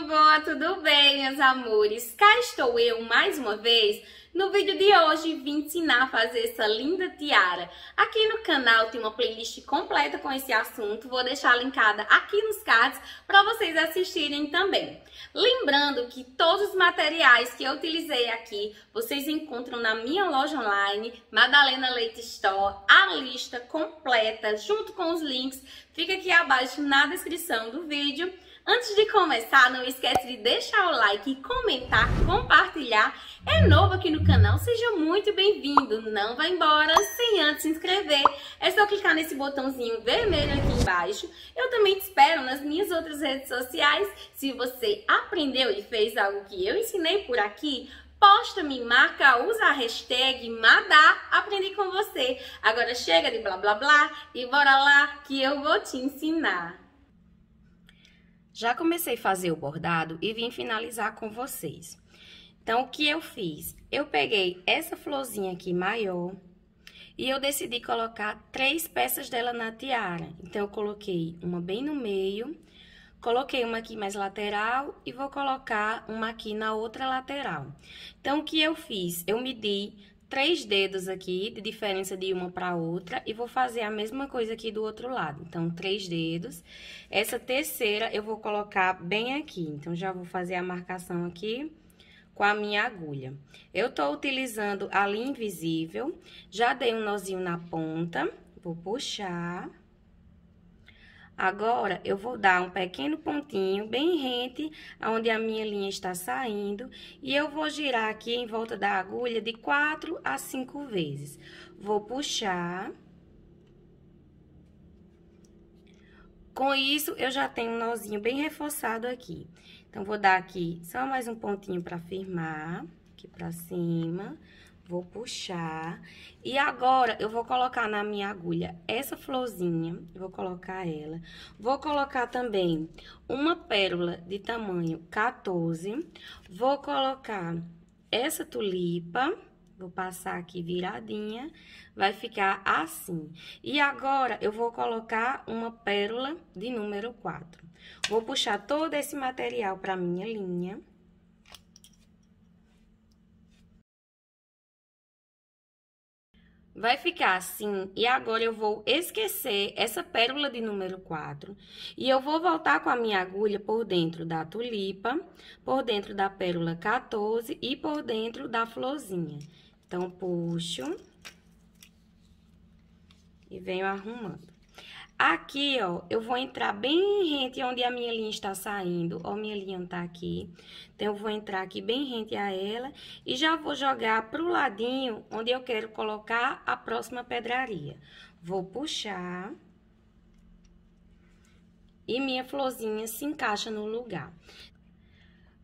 Mongongongongongongon, tudo bem, meus amores? Cá estou eu mais uma vez. No vídeo de hoje vim ensinar a fazer essa linda tiara. Aqui no canal tem uma playlist completa com esse assunto, vou deixar linkada aqui nos cards para vocês assistirem também. Lembrando que todos os materiais que eu utilizei aqui, vocês encontram na minha loja online, Madalena Leite Store, a lista completa junto com os links, fica aqui abaixo na descrição do vídeo. Antes de começar, não esquece de deixar o like, comentar, compartilhar. É novo aqui no canal, seja muito bem-vindo. Não vá embora sem antes se inscrever. É só clicar nesse botãozinho vermelho aqui embaixo. Eu também te espero nas minhas outras redes sociais. Se você aprendeu e fez algo que eu ensinei por aqui, posta, me marca, usa a hashtag Madá, aprendi com você. Agora chega de blá blá blá e bora lá que eu vou te ensinar. Já comecei a fazer o bordado e vim finalizar com vocês. Então, o que eu fiz? Eu peguei essa florzinha aqui maior e eu decidi colocar três peças dela na tiara. Então, eu coloquei uma bem no meio, coloquei uma aqui mais lateral e vou colocar uma aqui na outra lateral. Então, o que eu fiz? Eu medi três dedos aqui de diferença de uma para outra e vou fazer a mesma coisa aqui do outro lado. Então, três dedos. Essa terceira eu vou colocar bem aqui. Então, já vou fazer a marcação aqui com a minha agulha. Eu tô utilizando a linha invisível, já dei um nozinho na ponta, vou puxar... Agora, eu vou dar um pequeno pontinho bem rente aonde a minha linha está saindo e eu vou girar aqui em volta da agulha de quatro a cinco vezes. Vou puxar. Com isso, eu já tenho um nozinho bem reforçado aqui. Então, vou dar aqui só mais um pontinho para firmar, aqui para cima. Vou puxar. E agora, eu vou colocar na minha agulha essa florzinha. Vou colocar ela. Vou colocar também uma pérola de tamanho 14. Vou colocar essa tulipa. Vou passar aqui viradinha. Vai ficar assim. E agora, eu vou colocar uma pérola de número 4. Vou puxar todo esse material pra minha linha. Vai ficar assim, e agora eu vou esquecer essa pérola de número 4 e eu vou voltar com a minha agulha por dentro da tulipa, por dentro da pérola 14 e por dentro da florzinha. Então, puxo e venho arrumando. Aqui, ó, eu vou entrar bem rente onde a minha linha está saindo. Ó, minha linha tá aqui. Então, eu vou entrar aqui bem rente a ela e já vou jogar pro ladinho onde eu quero colocar a próxima pedraria. Vou puxar e minha florzinha se encaixa no lugar.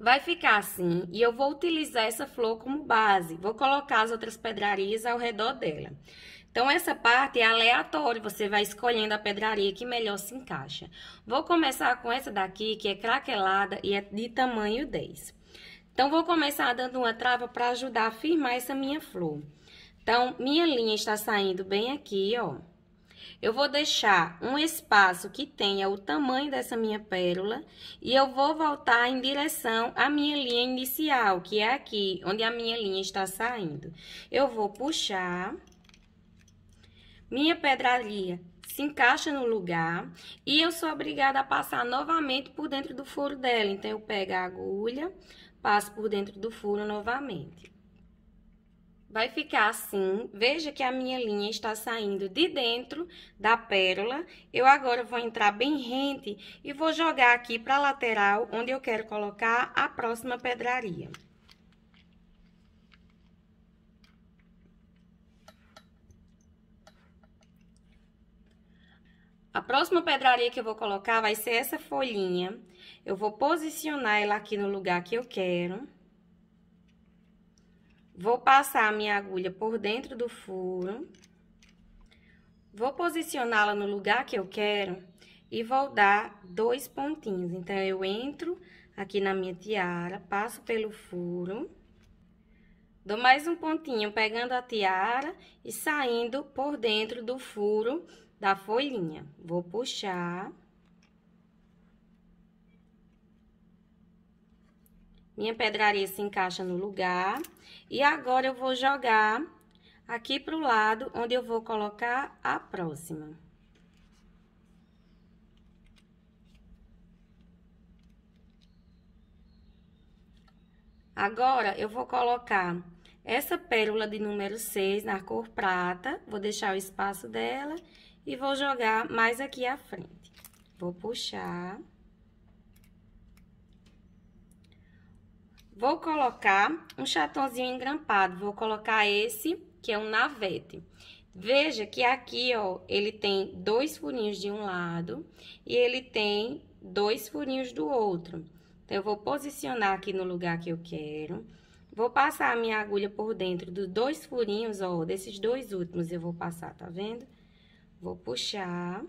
Vai ficar assim e eu vou utilizar essa flor como base. Vou colocar as outras pedrarias ao redor dela. Então, essa parte é aleatória, você vai escolhendo a pedraria que melhor se encaixa. Vou começar com essa daqui, que é craquelada e é de tamanho 10. Então, vou começar dando uma trava para ajudar a firmar essa minha flor. Então, minha linha está saindo bem aqui, ó. Eu vou deixar um espaço que tenha o tamanho dessa minha pérola e eu vou voltar em direção à minha linha inicial, que é aqui, onde a minha linha está saindo. Eu vou puxar minha pedraria se encaixa no lugar e eu sou obrigada a passar novamente por dentro do furo dela. Então, eu pego a agulha, passo por dentro do furo novamente. Vai ficar assim, veja que a minha linha está saindo de dentro da pérola. Eu agora vou entrar bem rente e vou jogar aqui para a lateral, onde eu quero colocar a próxima pedraria. A próxima pedraria que eu vou colocar vai ser essa folhinha. Eu vou posicionar ela aqui no lugar que eu quero. Vou passar a minha agulha por dentro do furo. Vou posicioná-la no lugar que eu quero e vou dar dois pontinhos. Então, eu entro aqui na minha tiara, passo pelo furo. Dou mais um pontinho pegando a tiara e saindo por dentro do furo da folhinha. Vou puxar. Minha pedraria se encaixa no lugar. E agora eu vou jogar aqui pro lado, onde eu vou colocar a próxima. Agora, eu vou colocar essa pérola de número 6 na cor prata, vou deixar o espaço dela e vou jogar mais aqui à frente. Vou puxar. Vou colocar um chatãozinho engrampado, vou colocar esse, que é um navete. Veja que aqui, ó, ele tem dois furinhos de um lado e ele tem dois furinhos do outro. Então, eu vou posicionar aqui no lugar que eu quero. Vou passar a minha agulha por dentro dos dois furinhos, ó, desses dois últimos eu vou passar, tá vendo? Tá vendo? Vou puxar.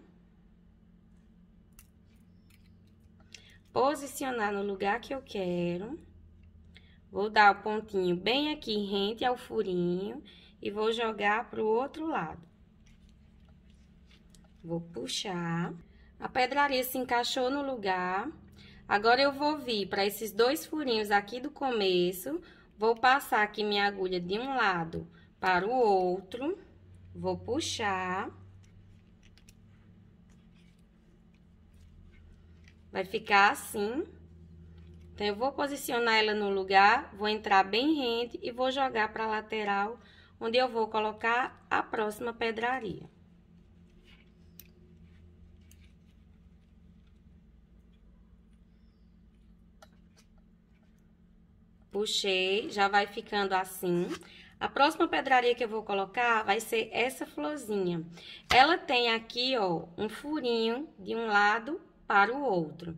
Posicionar no lugar que eu quero. Vou dar o pontinho bem aqui, rente ao furinho. E vou jogar pro outro lado. Vou puxar. A pedraria se encaixou no lugar. Agora, eu vou vir para esses dois furinhos aqui do começo, vou passar aqui minha agulha de um lado para o outro, vou puxar Vai ficar assim. Então, eu vou posicionar ela no lugar, vou entrar bem rente e vou jogar para a lateral, onde eu vou colocar a próxima pedraria. Puxei, já vai ficando assim. A próxima pedraria que eu vou colocar vai ser essa florzinha. Ela tem aqui, ó, um furinho de um lado para o outro.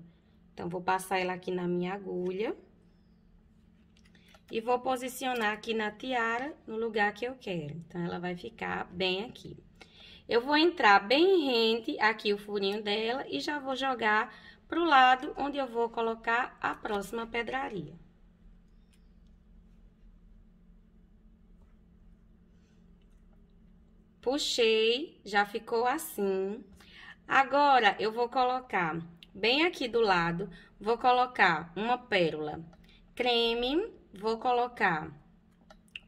Então, vou passar ela aqui na minha agulha. E vou posicionar aqui na tiara, no lugar que eu quero. Então, ela vai ficar bem aqui. Eu vou entrar bem rente aqui o furinho dela e já vou jogar pro lado onde eu vou colocar a próxima pedraria. Puxei, já ficou assim. Agora, eu vou colocar bem aqui do lado, vou colocar uma pérola creme, vou colocar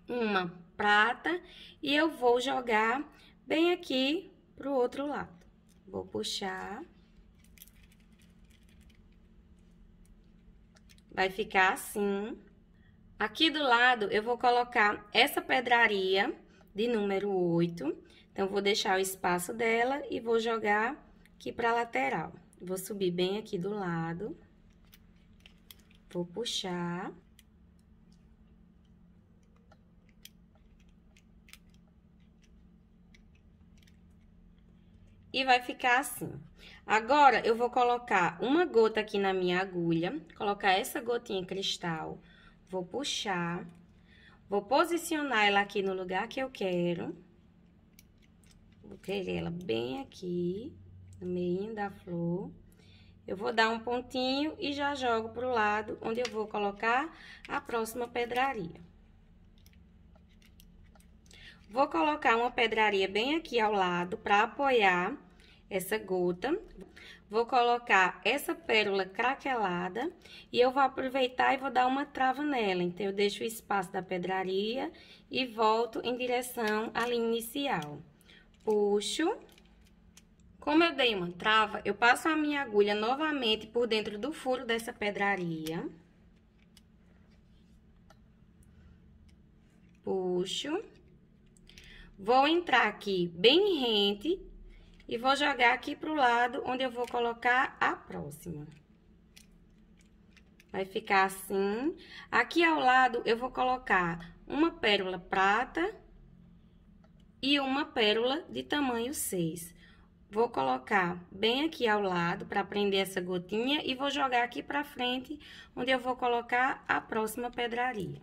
uma prata e eu vou jogar bem aqui pro outro lado. Vou puxar. Vai ficar assim. Aqui do lado, eu vou colocar essa pedraria de número 8. Então, vou deixar o espaço dela e vou jogar aqui pra lateral. Vou subir bem aqui do lado. Vou puxar. E vai ficar assim. Agora, eu vou colocar uma gota aqui na minha agulha, colocar essa gotinha cristal, vou puxar, vou posicionar ela aqui no lugar que eu quero. Vou querer ela bem aqui. Aqui no meio da flor. Eu vou dar um pontinho e já jogo pro lado, onde eu vou colocar a próxima pedraria. Vou colocar uma pedraria bem aqui ao lado para apoiar essa gota. Vou colocar essa pérola craquelada e eu vou aproveitar e vou dar uma trava nela. Então, eu deixo o espaço da pedraria e volto em direção à linha inicial. Puxo como eu dei uma trava, eu passo a minha agulha novamente por dentro do furo dessa pedraria. Puxo. Vou entrar aqui bem rente e vou jogar aqui pro lado onde eu vou colocar a próxima. Vai ficar assim. Aqui ao lado eu vou colocar uma pérola prata e uma pérola de tamanho 6. Vou colocar bem aqui ao lado para prender essa gotinha e vou jogar aqui para frente, onde eu vou colocar a próxima pedraria.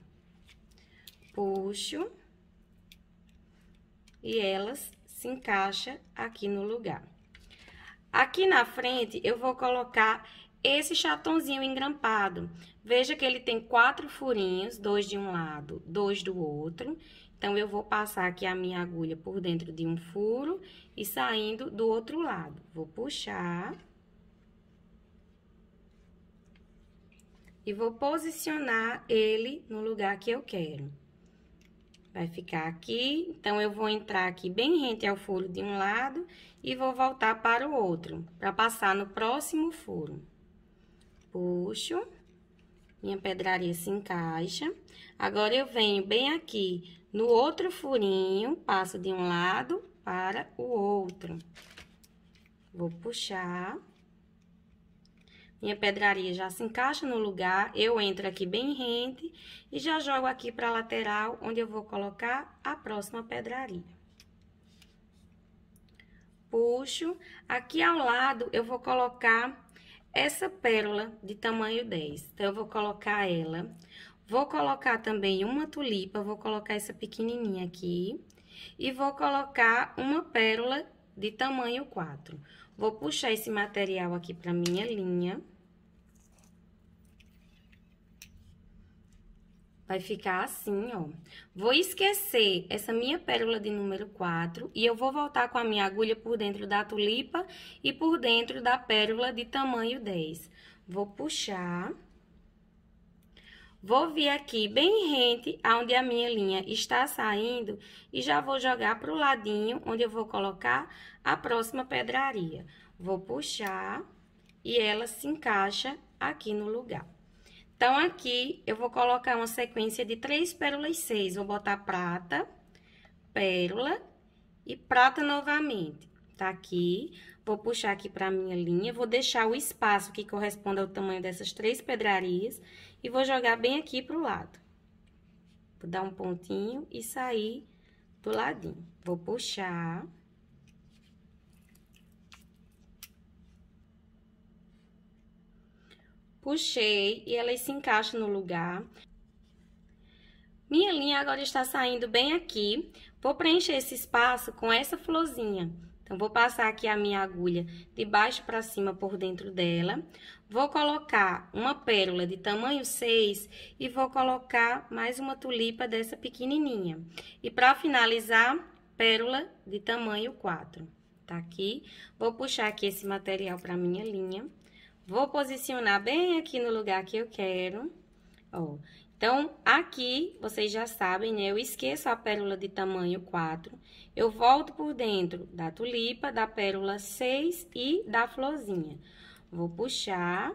Puxo e elas se encaixa aqui no lugar. Aqui na frente eu vou colocar esse chatonzinho engrampado. Veja que ele tem quatro furinhos, dois de um lado, dois do outro, então, eu vou passar aqui a minha agulha por dentro de um furo e saindo do outro lado. Vou puxar. E vou posicionar ele no lugar que eu quero. Vai ficar aqui, então, eu vou entrar aqui bem rente ao furo de um lado e vou voltar para o outro, para passar no próximo furo. Puxo. Minha pedraria se encaixa. Agora, eu venho bem aqui no outro furinho, passo de um lado para o outro. Vou puxar. Minha pedraria já se encaixa no lugar, eu entro aqui bem rente e já jogo aqui para a lateral, onde eu vou colocar a próxima pedraria. Puxo. Aqui ao lado, eu vou colocar essa pérola de tamanho 10. Então, eu vou colocar ela. Vou colocar também uma tulipa, vou colocar essa pequenininha aqui. E vou colocar uma pérola de tamanho 4. Vou puxar esse material aqui para minha linha. Vai ficar assim, ó. Vou esquecer essa minha pérola de número 4 e eu vou voltar com a minha agulha por dentro da tulipa e por dentro da pérola de tamanho 10. Vou puxar. Vou vir aqui bem rente aonde a minha linha está saindo e já vou jogar pro ladinho onde eu vou colocar a próxima pedraria. Vou puxar e ela se encaixa aqui no lugar. Então, aqui eu vou colocar uma sequência de três pérolas seis. Vou botar prata, pérola e prata novamente. Tá aqui. Vou puxar aqui pra minha linha. Vou deixar o espaço que corresponde ao tamanho dessas três pedrarias. E vou jogar bem aqui pro lado. Vou dar um pontinho e sair do ladinho. Vou puxar... puxei e elas se encaixam no lugar. Minha linha agora está saindo bem aqui. Vou preencher esse espaço com essa florzinha. Então, vou passar aqui a minha agulha de baixo para cima por dentro dela. Vou colocar uma pérola de tamanho 6 e vou colocar mais uma tulipa dessa pequenininha. E para finalizar, pérola de tamanho 4, tá aqui. Vou puxar aqui esse material para minha linha. Vou posicionar bem aqui no lugar que eu quero. Ó, então, aqui, vocês já sabem, né? Eu esqueço a pérola de tamanho 4. Eu volto por dentro da tulipa, da pérola 6 e da florzinha. Vou puxar.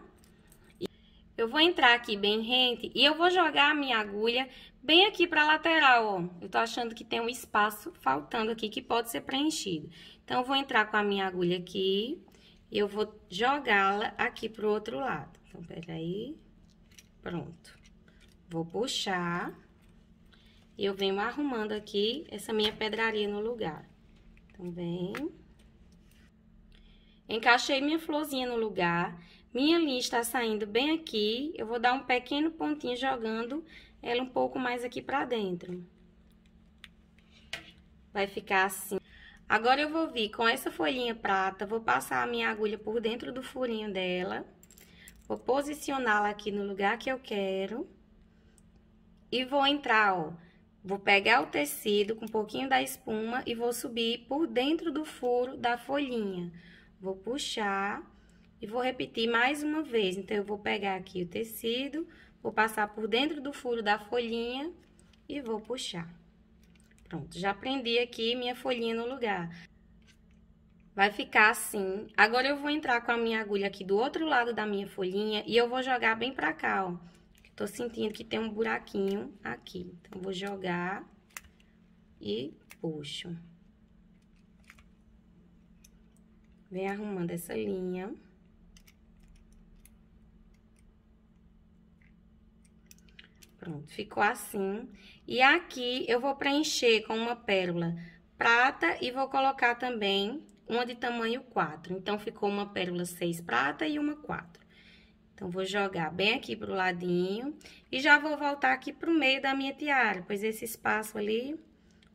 Eu vou entrar aqui bem rente e eu vou jogar a minha agulha bem aqui pra lateral, ó. Eu tô achando que tem um espaço faltando aqui que pode ser preenchido. Então, eu vou entrar com a minha agulha aqui eu vou jogá-la aqui pro outro lado. Então, peraí. Pronto. Vou puxar. E eu venho arrumando aqui essa minha pedraria no lugar. Também. Então, Encaixei minha florzinha no lugar. Minha linha está saindo bem aqui. Eu vou dar um pequeno pontinho jogando ela um pouco mais aqui pra dentro. Vai ficar assim. Agora, eu vou vir com essa folhinha prata, vou passar a minha agulha por dentro do furinho dela. Vou posicioná-la aqui no lugar que eu quero. E vou entrar, ó, vou pegar o tecido com um pouquinho da espuma e vou subir por dentro do furo da folhinha. Vou puxar e vou repetir mais uma vez. Então, eu vou pegar aqui o tecido, vou passar por dentro do furo da folhinha e vou puxar. Pronto, já prendi aqui minha folhinha no lugar. Vai ficar assim. Agora, eu vou entrar com a minha agulha aqui do outro lado da minha folhinha e eu vou jogar bem pra cá, ó. Tô sentindo que tem um buraquinho aqui. Então, vou jogar e puxo. Vem arrumando essa linha. ficou assim. E aqui eu vou preencher com uma pérola prata e vou colocar também uma de tamanho 4. Então, ficou uma pérola 6 prata e uma 4. Então, vou jogar bem aqui pro ladinho e já vou voltar aqui pro meio da minha tiara, pois esse espaço ali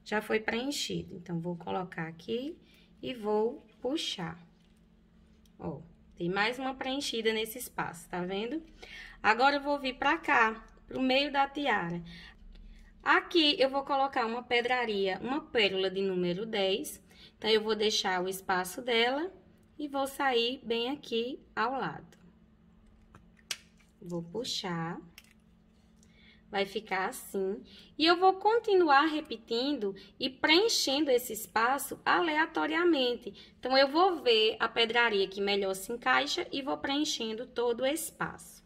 já foi preenchido. Então, vou colocar aqui e vou puxar. Ó, tem mais uma preenchida nesse espaço, tá vendo? Agora, eu vou vir pra cá pro meio da tiara. Aqui eu vou colocar uma pedraria, uma pérola de número 10. Então, eu vou deixar o espaço dela e vou sair bem aqui ao lado. Vou puxar. Vai ficar assim. E eu vou continuar repetindo e preenchendo esse espaço aleatoriamente. Então, eu vou ver a pedraria que melhor se encaixa e vou preenchendo todo o espaço.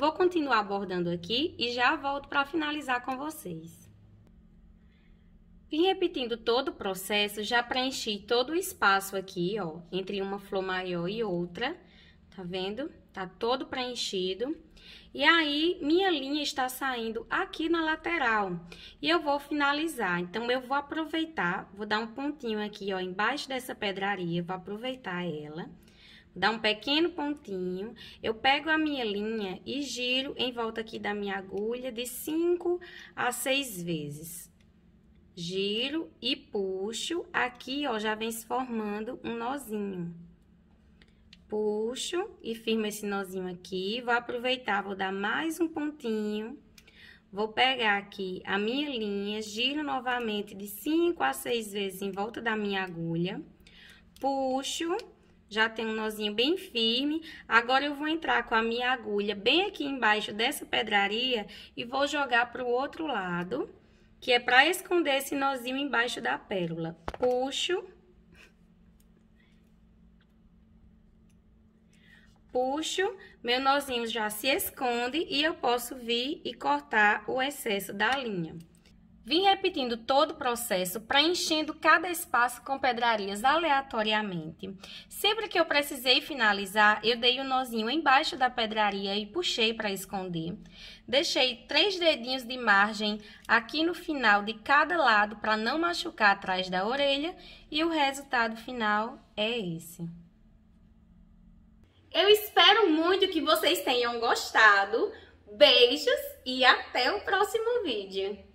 Vou continuar abordando aqui e já volto para finalizar com vocês. Vim repetindo todo o processo, já preenchi todo o espaço aqui, ó, entre uma flor maior e outra, tá vendo? Tá todo preenchido. E aí, minha linha está saindo aqui na lateral. E eu vou finalizar. Então, eu vou aproveitar, vou dar um pontinho aqui, ó, embaixo dessa pedraria, vou aproveitar ela dá um pequeno pontinho, eu pego a minha linha e giro em volta aqui da minha agulha de 5 a 6 vezes. Giro e puxo, aqui, ó, já vem se formando um nozinho. Puxo e firmo esse nozinho aqui, vou aproveitar, vou dar mais um pontinho. Vou pegar aqui a minha linha, giro novamente de 5 a 6 vezes em volta da minha agulha. Puxo já tem um nozinho bem firme. Agora eu vou entrar com a minha agulha bem aqui embaixo dessa pedraria e vou jogar pro outro lado, que é pra esconder esse nozinho embaixo da pérola. Puxo. Puxo, meu nozinho já se esconde e eu posso vir e cortar o excesso da linha. Vim repetindo todo o processo, preenchendo cada espaço com pedrarias aleatoriamente. Sempre que eu precisei finalizar, eu dei o um nozinho embaixo da pedraria e puxei para esconder. Deixei três dedinhos de margem aqui no final de cada lado para não machucar atrás da orelha e o resultado final é esse. Eu espero muito que vocês tenham gostado. Beijos e até o próximo vídeo.